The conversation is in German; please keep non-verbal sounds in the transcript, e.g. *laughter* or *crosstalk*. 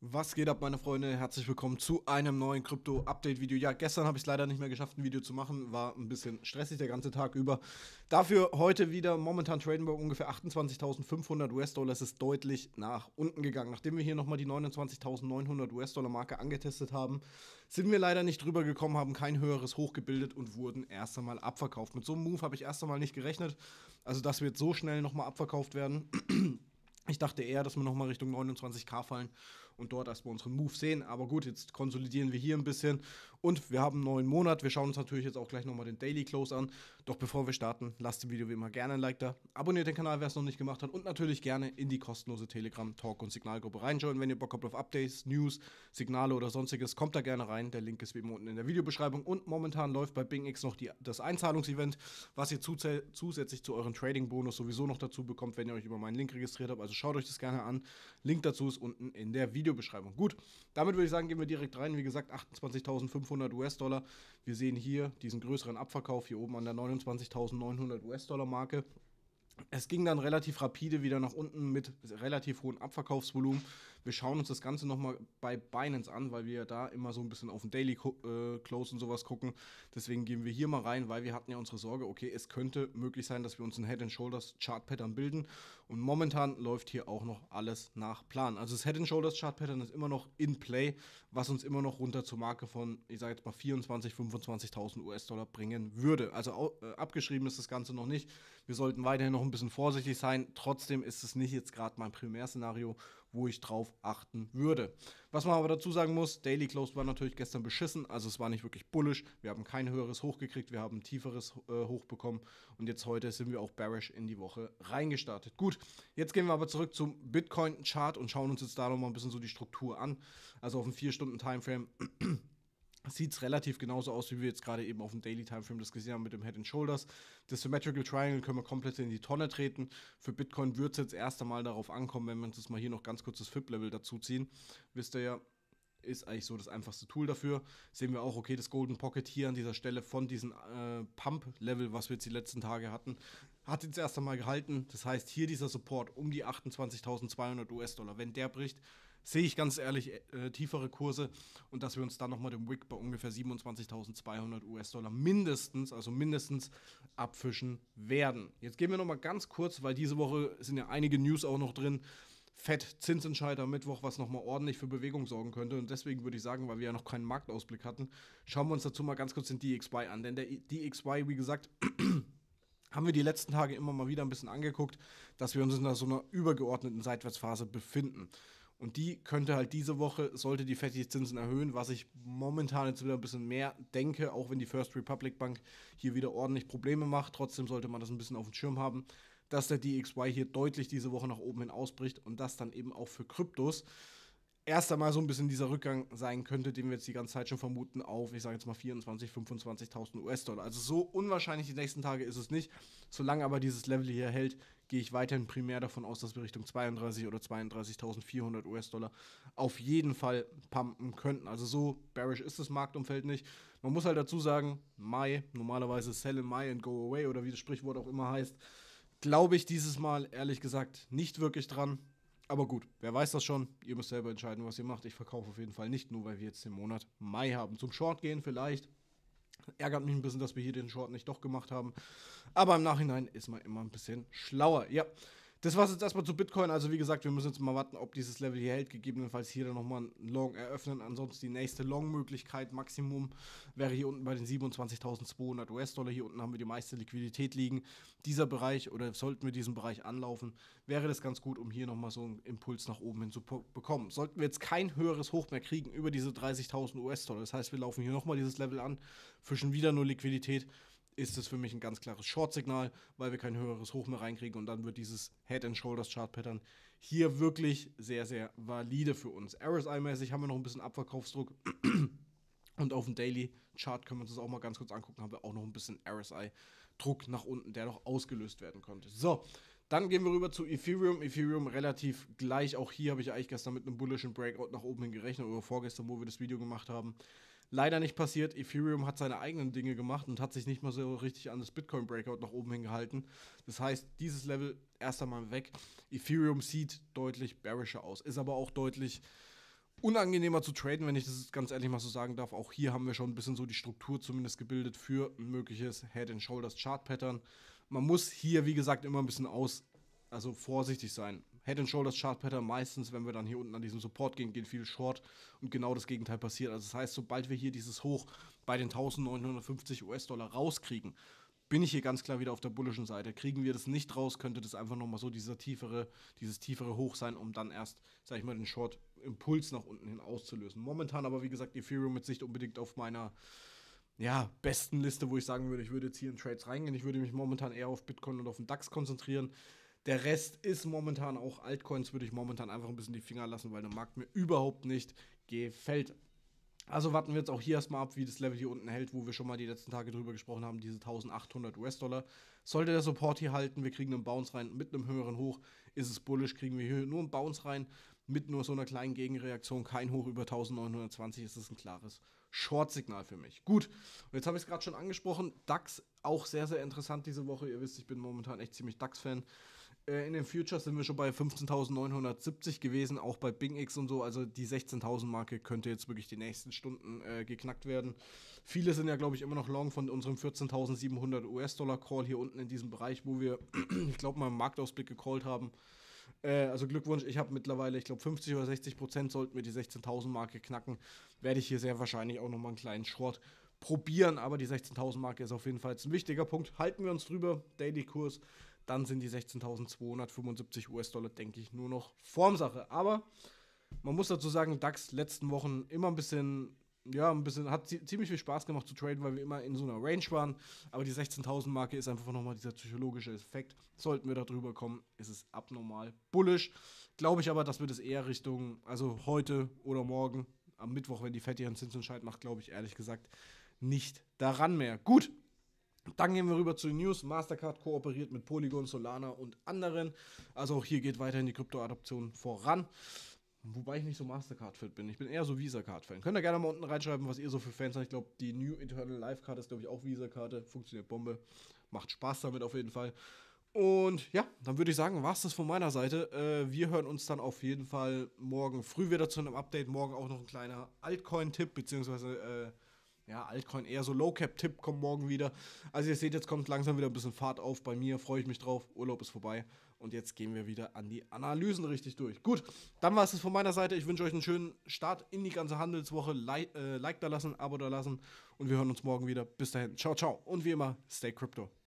Was geht ab, meine Freunde? Herzlich willkommen zu einem neuen Krypto-Update-Video. Ja, gestern habe ich es leider nicht mehr geschafft, ein Video zu machen. War ein bisschen stressig der ganze Tag über. Dafür heute wieder momentan traden wir ungefähr 28.500 US-Dollar. Es ist deutlich nach unten gegangen. Nachdem wir hier nochmal die 29.900 US-Dollar-Marke angetestet haben, sind wir leider nicht drüber gekommen, haben kein höheres Hoch gebildet und wurden erst einmal abverkauft. Mit so einem Move habe ich erst einmal nicht gerechnet. Also das wird so schnell nochmal abverkauft werden. *clears throat* Ich dachte eher, dass wir nochmal Richtung 29k fallen und dort erstmal unseren Move sehen. Aber gut, jetzt konsolidieren wir hier ein bisschen und wir haben einen neuen Monat. Wir schauen uns natürlich jetzt auch gleich nochmal den Daily Close an. Doch bevor wir starten, lasst dem Video wie immer gerne ein Like da. Abonniert den Kanal, wer es noch nicht gemacht hat. Und natürlich gerne in die kostenlose Telegram, Talk und Signalgruppe reinschauen. Wenn ihr Bock habt auf Updates, News, Signale oder sonstiges, kommt da gerne rein. Der Link ist wie immer unten in der Videobeschreibung. Und momentan läuft bei BingX noch die, das Einzahlungsevent, was ihr zusätzlich zu euren Trading-Bonus sowieso noch dazu bekommt, wenn ihr euch über meinen Link registriert habt. Also schaut euch das gerne an. Link dazu ist unten in der Videobeschreibung. Gut, damit würde ich sagen, gehen wir direkt rein. Wie gesagt, 28.500 US-Dollar. Wir sehen hier diesen größeren Abverkauf hier oben an der 29.900 US-Dollar-Marke. Es ging dann relativ rapide wieder nach unten mit relativ hohem Abverkaufsvolumen. Wir schauen uns das Ganze nochmal bei Binance an, weil wir da immer so ein bisschen auf den Daily äh, Close und sowas gucken. Deswegen gehen wir hier mal rein, weil wir hatten ja unsere Sorge, okay, es könnte möglich sein, dass wir uns ein Head and Shoulders Chart Pattern bilden. Und momentan läuft hier auch noch alles nach Plan. Also das Head and Shoulders Chart Pattern ist immer noch in play, was uns immer noch runter zur Marke von, ich sage jetzt mal 24, 25.000 US-Dollar bringen würde. Also äh, abgeschrieben ist das Ganze noch nicht. Wir sollten weiterhin noch ein bisschen vorsichtig sein. Trotzdem ist es nicht jetzt gerade mein Primärszenario, wo ich drauf darauf achten würde. Was man aber dazu sagen muss, Daily Close war natürlich gestern beschissen, also es war nicht wirklich bullish. Wir haben kein höheres Hoch gekriegt, wir haben ein tieferes äh, Hoch bekommen und jetzt heute sind wir auch bearish in die Woche reingestartet. Gut, jetzt gehen wir aber zurück zum Bitcoin-Chart und schauen uns jetzt da nochmal ein bisschen so die Struktur an. Also auf dem 4-Stunden-Timeframe sieht es relativ genauso aus, wie wir jetzt gerade eben auf dem Daily Time Film das gesehen haben mit dem Head and Shoulders. Das Symmetrical Triangle können wir komplett in die Tonne treten. Für Bitcoin wird es jetzt erst einmal darauf ankommen, wenn wir uns das mal hier noch ganz kurz das FIP-Level dazu ziehen. Wisst ihr ja, ist eigentlich so das einfachste Tool dafür. Sehen wir auch, okay, das Golden Pocket hier an dieser Stelle von diesem äh, Pump-Level, was wir jetzt die letzten Tage hatten, hat jetzt erst einmal gehalten. Das heißt, hier dieser Support um die 28.200 US-Dollar. Wenn der bricht, sehe ich ganz ehrlich äh, tiefere Kurse und dass wir uns dann nochmal den Wick bei ungefähr 27.200 US-Dollar mindestens, also mindestens abfischen werden. Jetzt gehen wir nochmal ganz kurz, weil diese Woche sind ja einige News auch noch drin fett Zinsentscheid am Mittwoch, was nochmal ordentlich für Bewegung sorgen könnte. Und deswegen würde ich sagen, weil wir ja noch keinen Marktausblick hatten, schauen wir uns dazu mal ganz kurz den DXY an. Denn der DXY, wie gesagt, *clears throat* haben wir die letzten Tage immer mal wieder ein bisschen angeguckt, dass wir uns in so einer übergeordneten Seitwärtsphase befinden. Und die könnte halt diese Woche, sollte die Fed Zinsen erhöhen, was ich momentan jetzt wieder ein bisschen mehr denke, auch wenn die First Republic Bank hier wieder ordentlich Probleme macht. Trotzdem sollte man das ein bisschen auf dem Schirm haben dass der DXY hier deutlich diese Woche nach oben hin ausbricht und das dann eben auch für Kryptos erst einmal so ein bisschen dieser Rückgang sein könnte, den wir jetzt die ganze Zeit schon vermuten, auf, ich sage jetzt mal 24.000, 25.000 US-Dollar. Also so unwahrscheinlich die nächsten Tage ist es nicht. Solange aber dieses Level hier hält, gehe ich weiterhin primär davon aus, dass wir Richtung 32 oder 32.400 US-Dollar auf jeden Fall pumpen könnten. Also so bearish ist das Marktumfeld nicht. Man muss halt dazu sagen, Mai, normalerweise sell in Mai and go away oder wie das Sprichwort auch immer heißt, glaube ich dieses Mal ehrlich gesagt nicht wirklich dran. Aber gut, wer weiß das schon? Ihr müsst selber entscheiden, was ihr macht. Ich verkaufe auf jeden Fall nicht, nur weil wir jetzt den Monat Mai haben. Zum Short gehen vielleicht. Ärgert mich ein bisschen, dass wir hier den Short nicht doch gemacht haben. Aber im Nachhinein ist man immer ein bisschen schlauer. Ja. Das war es jetzt erstmal zu Bitcoin. Also wie gesagt, wir müssen jetzt mal warten, ob dieses Level hier hält. Gegebenenfalls hier dann nochmal ein Long eröffnen. Ansonsten die nächste Long-Möglichkeit, Maximum, wäre hier unten bei den 27.200 US-Dollar. Hier unten haben wir die meiste Liquidität liegen. Dieser Bereich, oder sollten wir diesen Bereich anlaufen, wäre das ganz gut, um hier nochmal so einen Impuls nach oben hin zu bekommen. Sollten wir jetzt kein höheres Hoch mehr kriegen über diese 30.000 US-Dollar, das heißt, wir laufen hier nochmal dieses Level an, fischen wieder nur Liquidität ist es für mich ein ganz klares Short-Signal, weil wir kein höheres Hoch mehr reinkriegen und dann wird dieses Head-and-Shoulders-Chart-Pattern hier wirklich sehr, sehr valide für uns. RSI-mäßig haben wir noch ein bisschen Abverkaufsdruck. *clears throat* Und auf dem Daily Chart können wir uns das auch mal ganz kurz angucken. Haben wir auch noch ein bisschen RSI-Druck nach unten, der noch ausgelöst werden konnte. So, dann gehen wir rüber zu Ethereum. Ethereum relativ gleich. Auch hier habe ich eigentlich gestern mit einem bullischen Breakout nach oben hin gerechnet oder vorgestern, wo wir das Video gemacht haben. Leider nicht passiert. Ethereum hat seine eigenen Dinge gemacht und hat sich nicht mal so richtig an das Bitcoin-Breakout nach oben hingehalten. Das heißt, dieses Level erst einmal weg. Ethereum sieht deutlich bearischer aus, ist aber auch deutlich unangenehmer zu traden, wenn ich das ganz ehrlich mal so sagen darf. Auch hier haben wir schon ein bisschen so die Struktur zumindest gebildet für ein mögliches Head-and-Shoulders-Chart-Pattern. Man muss hier, wie gesagt, immer ein bisschen aus, also vorsichtig sein. Head and Shoulders Chart Pattern meistens, wenn wir dann hier unten an diesem Support gehen, gehen viel Short und genau das Gegenteil passiert. Also das heißt, sobald wir hier dieses Hoch bei den 1950 US-Dollar rauskriegen, bin ich hier ganz klar wieder auf der bullischen Seite. Kriegen wir das nicht raus, könnte das einfach nochmal so dieser tiefere, dieses tiefere Hoch sein, um dann erst, sag ich mal, den Short-Impuls nach unten hin auszulösen. Momentan aber, wie gesagt, Ethereum mit Sicht unbedingt auf meiner ja, besten Liste, wo ich sagen würde, ich würde jetzt hier in Trades reingehen. Ich würde mich momentan eher auf Bitcoin und auf den DAX konzentrieren. Der Rest ist momentan auch Altcoins, würde ich momentan einfach ein bisschen die Finger lassen, weil der Markt mir überhaupt nicht gefällt. Also warten wir jetzt auch hier erstmal ab, wie das Level hier unten hält, wo wir schon mal die letzten Tage drüber gesprochen haben, diese 1800 US-Dollar. Sollte der Support hier halten, wir kriegen einen Bounce rein mit einem höheren Hoch, ist es bullish, kriegen wir hier nur einen Bounce rein mit nur so einer kleinen Gegenreaktion, kein Hoch über 1920, ist es ein klares Short-Signal für mich. Gut, und jetzt habe ich es gerade schon angesprochen, DAX auch sehr, sehr interessant diese Woche. Ihr wisst, ich bin momentan echt ziemlich DAX-Fan. Äh, in den Futures sind wir schon bei 15.970 gewesen, auch bei Bing X und so. Also die 16.000-Marke könnte jetzt wirklich die nächsten Stunden äh, geknackt werden. Viele sind ja, glaube ich, immer noch long von unserem 14.700 US-Dollar-Call hier unten in diesem Bereich, wo wir, *clears throat* ich glaube, mal einen Marktausblick gecallt haben. Äh, also Glückwunsch, ich habe mittlerweile, ich glaube, 50 oder 60 Prozent sollten wir die 16.000-Marke knacken. Werde ich hier sehr wahrscheinlich auch nochmal einen kleinen Short probieren, aber die 16.000-Marke ist auf jeden Fall ein wichtiger Punkt. Halten wir uns drüber, Daily-Kurs dann sind die 16.275 US-Dollar, denke ich, nur noch Formsache. Aber man muss dazu sagen, DAX letzten Wochen immer ein bisschen, ja, ein bisschen, hat ziemlich viel Spaß gemacht zu traden, weil wir immer in so einer Range waren. Aber die 16.000 Marke ist einfach nochmal dieser psychologische Effekt. Sollten wir da drüber kommen, ist es abnormal bullisch. Glaube ich aber, dass wir das eher Richtung, also heute oder morgen, am Mittwoch, wenn die Fett ihren Zinsentscheid macht, glaube ich ehrlich gesagt nicht daran mehr. Gut, dann gehen wir rüber zu den News. Mastercard kooperiert mit Polygon, Solana und anderen. Also auch hier geht weiterhin die Krypto-Adoption voran. Wobei ich nicht so Mastercard-Fit bin. Ich bin eher so Visa-Card-Fan. Könnt ihr gerne mal unten reinschreiben, was ihr so für Fans seid. Ich glaube, die New Internal life Card ist, glaube ich, auch Visa-Karte. Funktioniert Bombe. Macht Spaß damit auf jeden Fall. Und ja, dann würde ich sagen, war es das von meiner Seite. Äh, wir hören uns dann auf jeden Fall morgen früh wieder zu einem Update. Morgen auch noch ein kleiner Altcoin-Tipp, beziehungsweise äh, ja, Altcoin eher so Low-Cap-Tipp, kommt morgen wieder. Also ihr seht, jetzt kommt langsam wieder ein bisschen Fahrt auf bei mir, freue ich mich drauf, Urlaub ist vorbei und jetzt gehen wir wieder an die Analysen richtig durch. Gut, dann war es das von meiner Seite. Ich wünsche euch einen schönen Start in die ganze Handelswoche. Like, äh, like da lassen, Abo da lassen und wir hören uns morgen wieder. Bis dahin, ciao, ciao und wie immer, stay crypto.